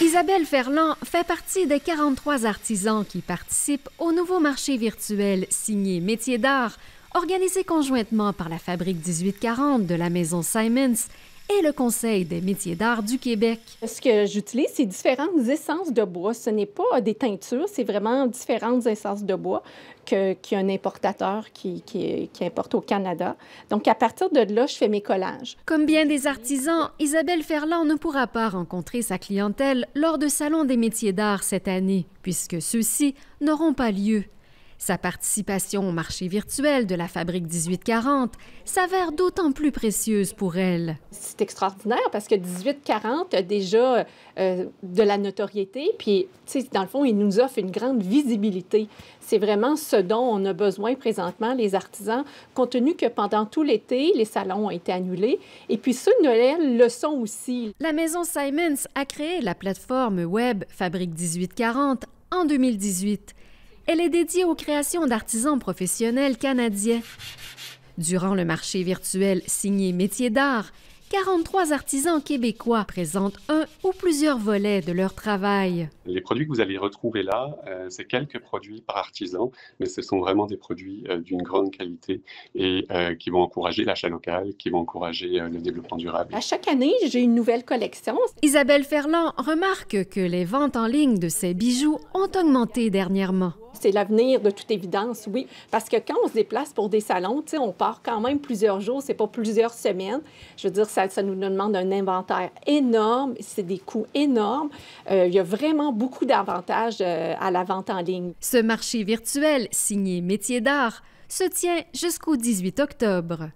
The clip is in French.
Isabelle Ferland fait partie des 43 artisans qui participent au nouveau marché virtuel signé Métiers d'art, organisé conjointement par la Fabrique 1840 de la Maison Simons et le Conseil des métiers d'art du Québec. Ce que j'utilise, c'est différentes essences de bois. Ce n'est pas des teintures, c'est vraiment différentes essences de bois qu'un importateur qui, qui, qui, importe au Canada. Donc, à partir de là, je fais mes collages. Comme bien des artisans, Isabelle Ferland ne pourra pas rencontrer sa clientèle lors de Salon des métiers d'art cette année, puisque ceux-ci n'auront pas lieu. Sa participation au marché virtuel de la Fabrique 1840 s'avère d'autant plus précieuse pour elle. C'est extraordinaire parce que 1840 a déjà euh, de la notoriété, puis dans le fond, il nous offre une grande visibilité. C'est vraiment ce dont on a besoin présentement, les artisans, compte tenu que pendant tout l'été, les salons ont été annulés, et puis ceux Noël le sont aussi. La maison Simons a créé la plateforme web Fabrique 1840 en 2018. Elle est dédiée aux créations d'artisans professionnels canadiens. Durant le marché virtuel signé Métiers d'art, 43 artisans québécois présentent un ou plusieurs volets de leur travail. Les produits que vous allez retrouver là, euh, c'est quelques produits par artisan, mais ce sont vraiment des produits euh, d'une grande qualité et euh, qui vont encourager l'achat local, qui vont encourager le développement durable. À chaque année, j'ai une nouvelle collection. Isabelle Ferland remarque que les ventes en ligne de ses bijoux ont augmenté dernièrement c'est l'avenir de toute évidence, oui. Parce que quand on se déplace pour des salons, on part quand même plusieurs jours, c'est pas plusieurs semaines. Je veux dire, ça, ça nous demande un inventaire énorme, c'est des coûts énormes. Euh, il y a vraiment beaucoup d'avantages euh, à la vente en ligne. Ce marché virtuel, signé Métier d'art, se tient jusqu'au 18 octobre.